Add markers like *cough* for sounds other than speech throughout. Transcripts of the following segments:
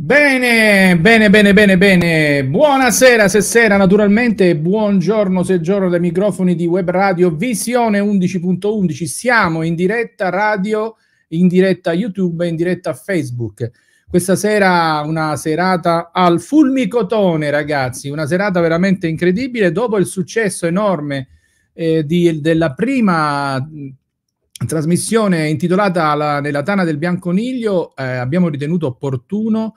Bene, bene, bene, bene, bene. Buonasera se sera, naturalmente, buongiorno se giorno dai microfoni di Web Radio Visione 11.11. Siamo in diretta radio, in diretta YouTube e in diretta Facebook. Questa sera una serata al fulmicotone, ragazzi, una serata veramente incredibile dopo il successo enorme eh, di, della prima trasmissione intitolata la, Nella Tana del Bianconiglio eh, abbiamo ritenuto opportuno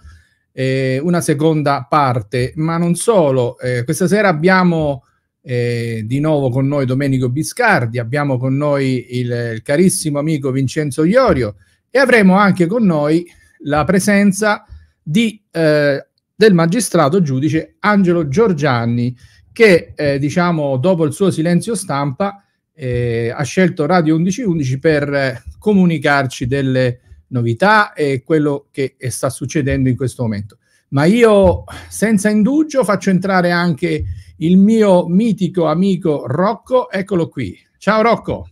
eh, una seconda parte, ma non solo. Eh, questa sera abbiamo eh, di nuovo con noi Domenico Biscardi, abbiamo con noi il, il carissimo amico Vincenzo Iorio e avremo anche con noi la presenza di, eh, del magistrato giudice Angelo Giorgianni che eh, diciamo dopo il suo silenzio stampa eh, ha scelto Radio 1111 per eh, comunicarci delle novità e quello che eh, sta succedendo in questo momento. Ma io senza indugio faccio entrare anche il mio mitico amico Rocco, eccolo qui. Ciao Rocco.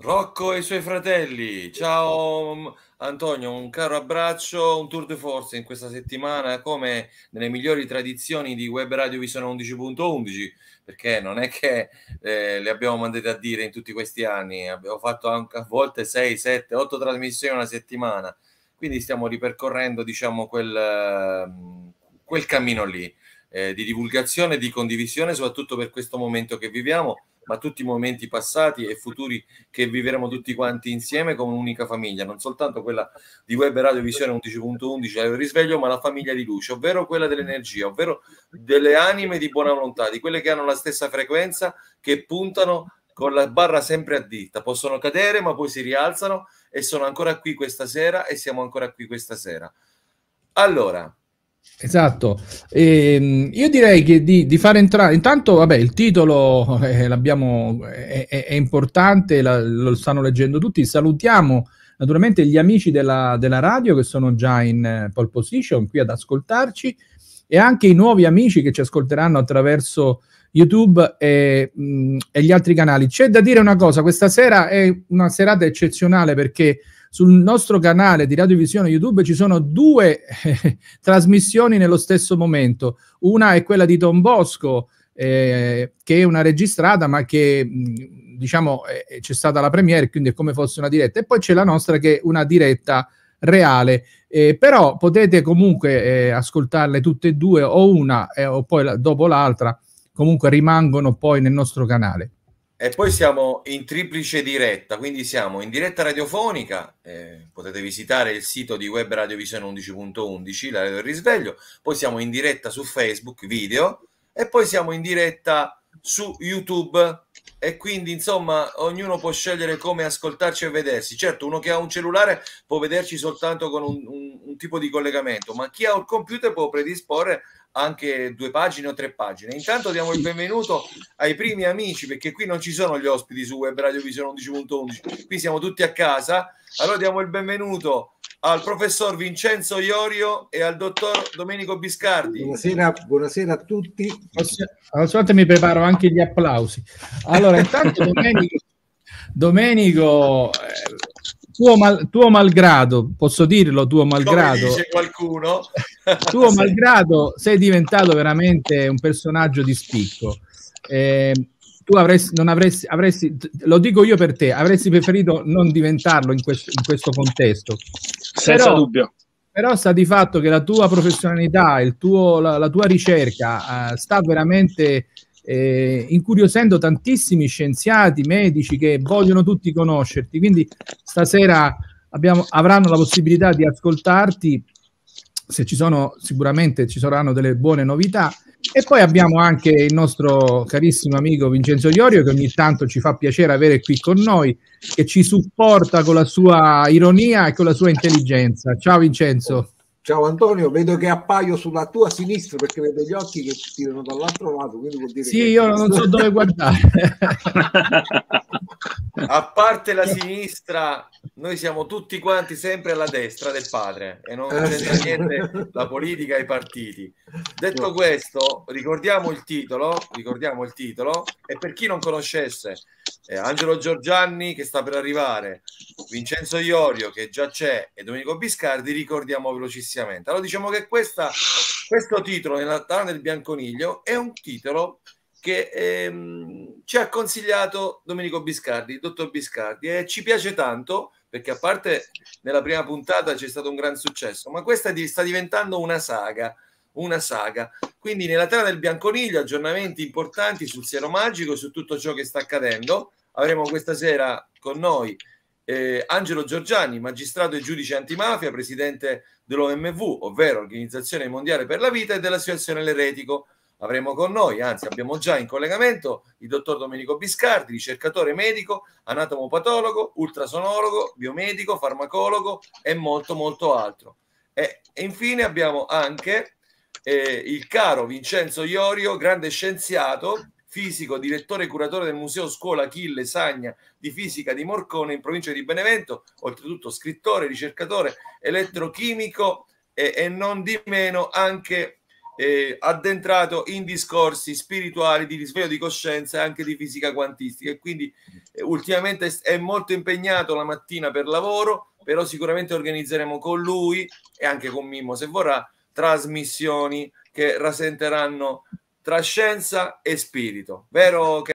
Rocco e i suoi fratelli, ciao Antonio, un caro abbraccio, un tour de force in questa settimana come nelle migliori tradizioni di Web Radio Visione 11.11 perché non è che eh, le abbiamo mandate a dire in tutti questi anni, abbiamo fatto anche a volte 6, 7, 8 trasmissioni una settimana, quindi stiamo ripercorrendo diciamo quel, quel cammino lì eh, di divulgazione, di condivisione soprattutto per questo momento che viviamo ma tutti i momenti passati e futuri che vivremo tutti quanti insieme come un'unica famiglia, non soltanto quella di Web Radio Visione 11.11 al risveglio, ma la famiglia di luce, ovvero quella dell'energia, ovvero delle anime di buona volontà, di quelle che hanno la stessa frequenza, che puntano con la barra sempre a ditta, possono cadere ma poi si rialzano e sono ancora qui questa sera e siamo ancora qui questa sera. Allora, Esatto, e, ehm, io direi che di, di fare entrare, intanto vabbè il titolo eh, è, è, importante, la, lo stanno leggendo tutti, salutiamo naturalmente gli amici della, della radio che sono già in eh, pole position qui ad ascoltarci e anche i nuovi amici che ci ascolteranno attraverso YouTube e, mh, mm, e gli altri canali. C'è da dire una cosa, questa sera è una serata eccezionale perché sul nostro canale di Radio Visione YouTube ci sono due eh, *laughs* trasmissioni nello stesso momento. Una è quella di Don Bosco, eh, che è una registrata, ma che mm, diciamo eh, c'è stata la premiere, quindi è come fosse una diretta. E poi c'è la nostra che è una diretta reale. Eh, però potete comunque eh, ascoltarle tutte e due, o una eh, o poi la, dopo l'altra, comunque rimangono poi nel nostro canale. E poi siamo in triplice diretta, quindi siamo in diretta radiofonica, eh, potete visitare il sito di Web Radiovisione 11.11, la radio del risveglio, poi siamo in diretta su Facebook video e poi siamo in diretta su YouTube e quindi insomma ognuno può scegliere come ascoltarci e vedersi certo uno che ha un cellulare può vederci soltanto con un, un, un tipo di collegamento ma chi ha un computer può predisporre anche due pagine o tre pagine intanto diamo il benvenuto ai primi amici perché qui non ci sono gli ospiti su web radio vision 11.11 qui siamo tutti a casa allora diamo il benvenuto al professor Vincenzo Iorio e al dottor Domenico Biscardi. Buonasera, buonasera a tutti. Alla solita mi preparo anche gli applausi. Allora, intanto Domenico, Domenico eh, tuo, mal, tuo, malgrado, posso dirlo, tuo malgrado. Come dice qualcuno. *laughs* tuo malgrado sei diventato veramente un personaggio di spicco. Eh, tu avresti, non avresti, avresti, lo dico io per te, avresti preferito non diventarlo in questo, in questo contesto senza però, dubbio. Però sta di fatto che la tua professionalità, tuo, la, la, tua ricerca eh, sta veramente eh, incuriosendo tantissimi scienziati, medici che vogliono tutti conoscerti. Quindi stasera abbiamo, avranno la possibilità di ascoltarti se ci sono sicuramente ci saranno delle buone novità e poi abbiamo anche il nostro carissimo amico Vincenzo Iorio che ogni tanto ci fa piacere avere qui con noi, che ci supporta con la sua ironia e con la sua intelligenza. Ciao Vincenzo. Ciao Antonio, vedo che appaio sulla tua sinistra perché vedo gli occhi che tirano dall'altro lato. Quindi vuol dire sì, io non so dove guardare. *laughs* a parte la sinistra, noi siamo tutti quanti sempre alla destra del padre e non eh, c'entra niente la politica e i partiti. Detto questo, ricordiamo il titolo, ricordiamo il titolo e per chi non conoscesse eh, Angelo Giorgianni che sta per arrivare, Vincenzo Iorio che già c'è e Domenico Biscardi, ricordiamo velocissimamente. Allora diciamo che questa, questo titolo nella Tana del Bianconiglio è un titolo che... Ehm, ci ha consigliato Domenico Biscardi, dottor Biscardi, e ci piace tanto perché a parte nella prima puntata c'è stato un gran successo, ma questa sta diventando una saga, una saga. Quindi nella terra del Bianconiglio aggiornamenti importanti sul siero magico e su tutto ciò che sta accadendo. Avremo questa sera con noi eh, Angelo Giorgiani, magistrato e giudice antimafia, presidente dell'OMV, ovvero Organizzazione Mondiale per la Vita e dell'Associazione L'Eretico Avremo con noi, anzi abbiamo già in collegamento, il dottor Domenico Biscardi, ricercatore medico, anatomopatologo, ultrasonologo, biomedico, farmacologo e molto molto altro. E, e infine abbiamo anche eh, il caro Vincenzo Iorio, grande scienziato, fisico, direttore e curatore del Museo Scuola Achille Sagna di Fisica di Morcone in provincia di Benevento, oltretutto scrittore, ricercatore elettrochimico e, e non di meno anche eh, addentrato in discorsi spirituali di risveglio di coscienza e anche di fisica quantistica e quindi eh, ultimamente è molto impegnato la mattina per lavoro però sicuramente organizzeremo con lui e anche con Mimmo se vorrà trasmissioni che rasenteranno tra scienza e spirito vero che